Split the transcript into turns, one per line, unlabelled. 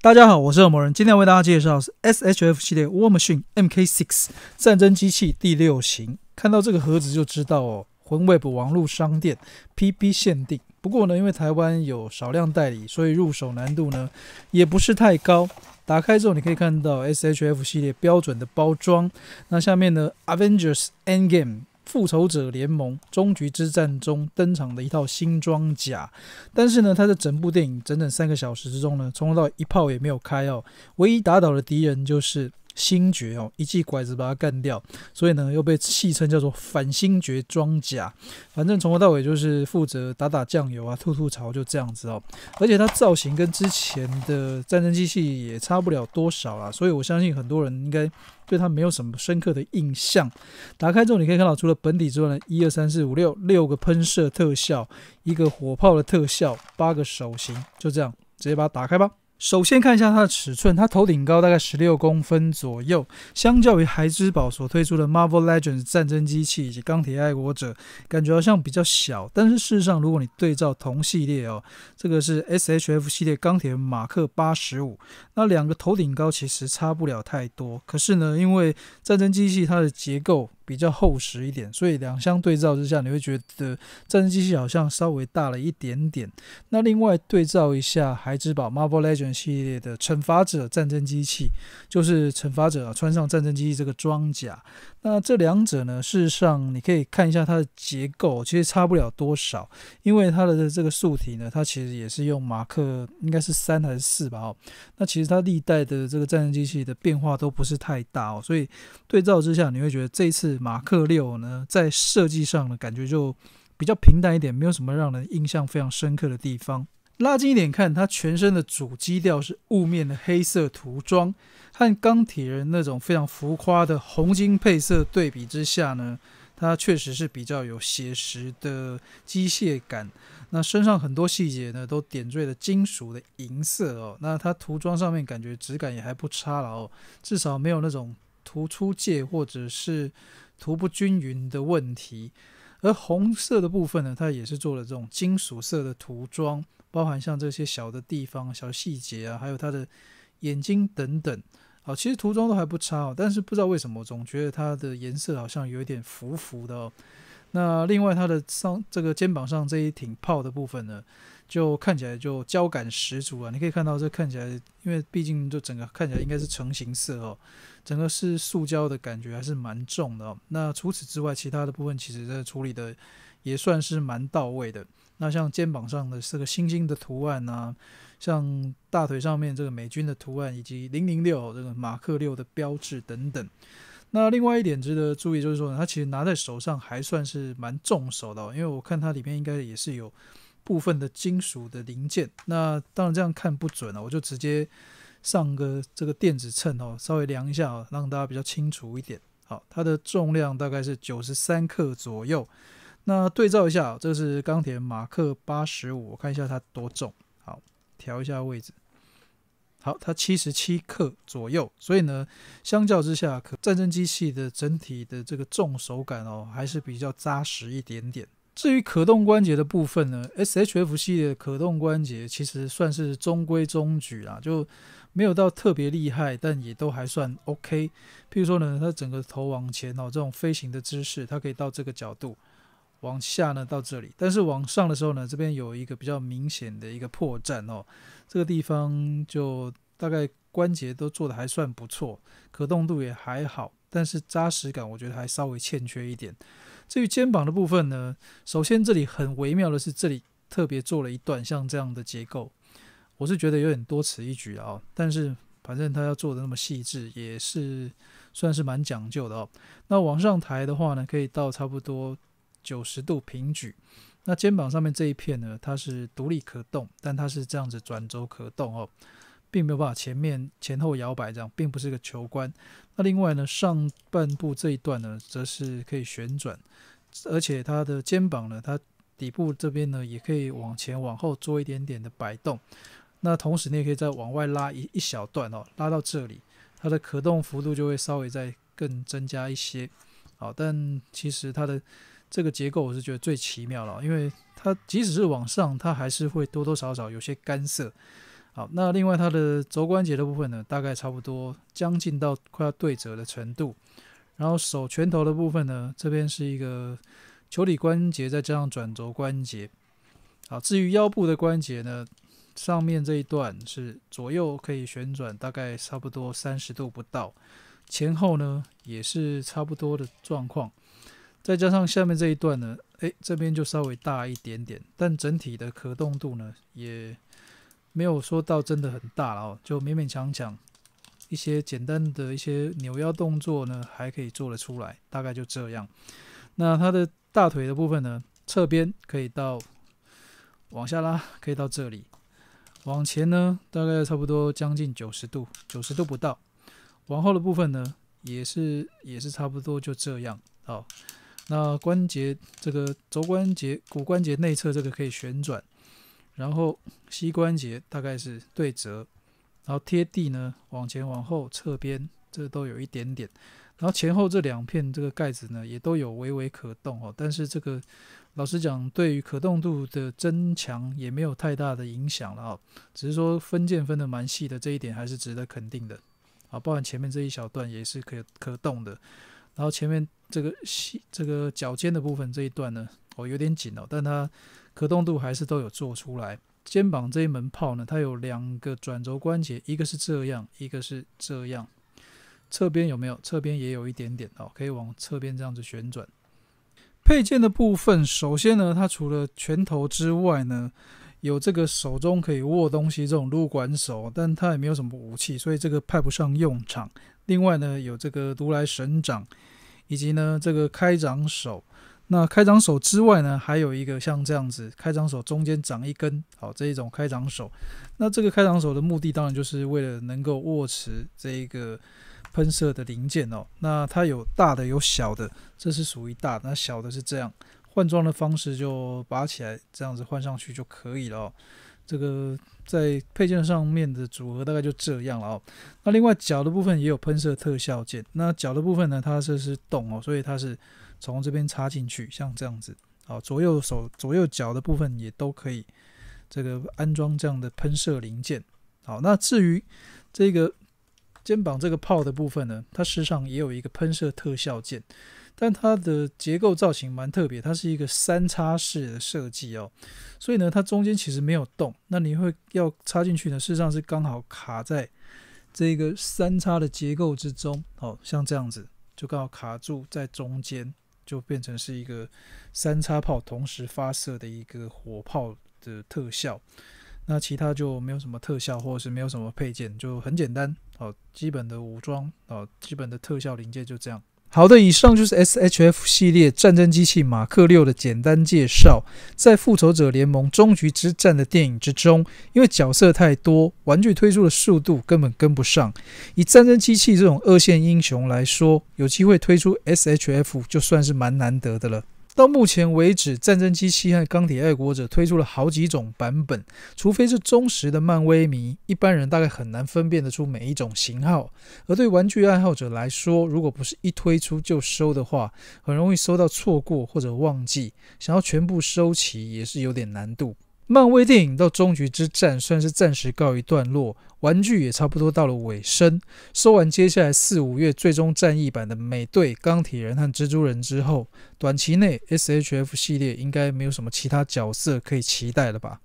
大家好，我是恶魔人，今天为大家介绍是 SHF 系列 War Machine MK Six 战争机器第六型。看到这个盒子就知道哦，魂 Web 网络商店 PB 限定。不过呢，因为台湾有少量代理，所以入手难度呢也不是太高。打开之后，你可以看到 SHF 系列标准的包装。那下面呢，《Avengers End Game》。复仇者联盟终局之战中登场的一套新装甲，但是呢，他在整部电影整整三个小时之中呢，冲到一炮也没有开哦，唯一打倒的敌人就是。星爵哦，一记拐子把他干掉，所以呢又被戏称叫做反星爵装甲。反正从头到尾就是负责打打酱油啊、吐吐槽，就这样子哦。而且它造型跟之前的战争机器也差不了多少啦，所以我相信很多人应该对它没有什么深刻的印象。打开之后，你可以看到除了本体之外呢，一二三四五六六个喷射特效，一个火炮的特效，八个手型，就这样直接把它打开吧。首先看一下它的尺寸，它头顶高大概十六公分左右。相较于孩之宝所推出的 Marvel Legends 战争机器以及钢铁爱国者，感觉好像比较小。但是事实上，如果你对照同系列哦，这个是 SHF 系列钢铁马克八十五，那两个头顶高其实差不了太多。可是呢，因为战争机器它的结构。比较厚实一点，所以两相对照之下，你会觉得战争机器好像稍微大了一点点。那另外对照一下，孩之宝《Marvel l e g e n d 系列的惩罚者战争机器，就是惩罚者穿上战争机器这个装甲。那这两者呢？事实上，你可以看一下它的结构，其实差不了多少。因为它的的这个素体呢，它其实也是用马克，应该是三还是四吧？哦，那其实它历代的这个战争机器的变化都不是太大哦，所以对照之下，你会觉得这一次马克六呢，在设计上呢，感觉就比较平淡一点，没有什么让人印象非常深刻的地方。拉近一点看，它全身的主基调是雾面的黑色涂装，和钢铁人那种非常浮夸的红金配色对比之下呢，它确实是比较有写实的机械感。那身上很多细节呢，都点缀了金属的银色哦。那它涂装上面感觉质感也还不差了哦，至少没有那种涂出界或者是涂不均匀的问题。而红色的部分呢，它也是做了这种金属色的涂装，包含像这些小的地方、小细节啊，还有它的眼睛等等。好，其实涂装都还不差哦，但是不知道为什么，总觉得它的颜色好像有一点浮浮的哦。那另外它的上这个肩膀上这一挺炮的部分呢？就看起来就胶感十足啊！你可以看到这看起来，因为毕竟就整个看起来应该是成型色哦，整个是塑胶的感觉还是蛮重的。那除此之外，其他的部分其实在处理的也算是蛮到位的。那像肩膀上的这个星星的图案啊，像大腿上面这个美军的图案，以及零零六这个马克六的标志等等。那另外一点值得注意就是说，它其实拿在手上还算是蛮重手的，因为我看它里面应该也是有。部分的金属的零件，那当然这样看不准了，我就直接上个这个电子秤哦，稍微量一下，哦，让大家比较清楚一点。好，它的重量大概是九十三克左右。那对照一下，这是钢铁马克八十五，看一下它多重。好，调一下位置。好，它七十七克左右。所以呢，相较之下，可战争机器的整体的这个重手感哦，还是比较扎实一点点。至于可动关节的部分呢，SHF 系列可动关节其实算是中规中矩啊，就没有到特别厉害，但也都还算 OK。譬如说呢，它整个头往前哦，这种飞行的姿势，它可以到这个角度，往下呢到这里，但是往上的时候呢，这边有一个比较明显的一个破绽哦，这个地方就大概关节都做的还算不错，可动度也还好，但是扎实感我觉得还稍微欠缺一点。至于肩膀的部分呢，首先这里很微妙的是，这里特别做了一段像这样的结构，我是觉得有点多此一举啊。但是反正他要做的那么细致，也是算是蛮讲究的哦。那往上抬的话呢，可以到差不多九十度平举。那肩膀上面这一片呢，它是独立可动，但它是这样子转轴可动哦。并没有把前面前后摇摆这样，并不是个球关。那另外呢，上半部这一段呢，则是可以旋转，而且它的肩膀呢，它底部这边呢，也可以往前往后做一点点的摆动。那同时你也可以再往外拉一一小段哦，拉到这里，它的可动幅度就会稍微再更增加一些。好，但其实它的这个结构我是觉得最奇妙了，因为它即使是往上，它还是会多多少少有些干涩。好，那另外它的肘关节的部分呢，大概差不多将近到快要对折的程度，然后手拳头的部分呢，这边是一个球体关节，再加上转轴关节。好，至于腰部的关节呢，上面这一段是左右可以旋转，大概差不多三十度不到，前后呢也是差不多的状况，再加上下面这一段呢，哎，这边就稍微大一点点，但整体的可动度呢也。没有说到真的很大了哦，就勉勉强强一些简单的一些扭腰动作呢，还可以做得出来，大概就这样。那它的大腿的部分呢，侧边可以到往下拉，可以到这里，往前呢大概差不多将近九十度，九十度不到。往后的部分呢，也是也是差不多就这样。好，那关节这个肘关节、骨关节内侧这个可以旋转。然后膝关节大概是对折，然后贴地呢，往前往后、侧边，这都有一点点。然后前后这两片这个盖子呢，也都有微微可动哦。但是这个老实讲，对于可动度的增强也没有太大的影响了哦。只是说分件分得蛮细的，这一点还是值得肯定的啊。包含前面这一小段也是可可动的。然后前面这个膝这个脚尖的部分这一段呢，哦有点紧哦，但它。可动度还是都有做出来。肩膀这一门炮呢，它有两个转轴关节，一个是这样，一个是这样。侧边有没有？侧边也有一点点哦，可以往侧边这样子旋转。配件的部分，首先呢，它除了拳头之外呢，有这个手中可以握东西这种撸管手，但它也没有什么武器，所以这个派不上用场。另外呢，有这个如来神掌，以及呢这个开掌手。那开掌手之外呢，还有一个像这样子，开掌手中间长一根，好这一种开掌手。那这个开掌手的目的当然就是为了能够握持这一个喷射的零件哦。那它有大的有小的，这是属于大，那小的是这样换装的方式就拔起来，这样子换上去就可以了哦。这个在配件上面的组合大概就这样了哦。那另外脚的部分也有喷射特效件，那脚的部分呢，它这是洞哦，所以它是。从这边插进去，像这样子，好，左右手左右脚的部分也都可以，这个安装这样的喷射零件，好，那至于这个肩膀这个炮的部分呢，它事实上也有一个喷射特效键，但它的结构造型蛮特别，它是一个三叉式的设计哦，所以呢，它中间其实没有洞，那你会要插进去呢，事实上是刚好卡在这个三叉的结构之中，好，像这样子就刚好卡住在中间。就变成是一个三叉炮同时发射的一个火炮的特效，那其他就没有什么特效，或者是没有什么配件，就很简单哦，基本的武装哦，基本的特效零件就这样。好的，以上就是 SHF 系列战争机器马克六的简单介绍。在《复仇者联盟：终局之战》的电影之中，因为角色太多，玩具推出的速度根本跟不上。以战争机器这种二线英雄来说，有机会推出 SHF，就算是蛮难得的了。到目前为止，战争机器和钢铁爱国者推出了好几种版本。除非是忠实的漫威迷，一般人大概很难分辨得出每一种型号。而对玩具爱好者来说，如果不是一推出就收的话，很容易收到错过或者忘记。想要全部收齐也是有点难度。漫威电影到终局之战算是暂时告一段落，玩具也差不多到了尾声。收完接下来四五月最终战役版的美队、钢铁人和蜘蛛人之后，短期内 SHF 系列应该没有什么其他角色可以期待了吧？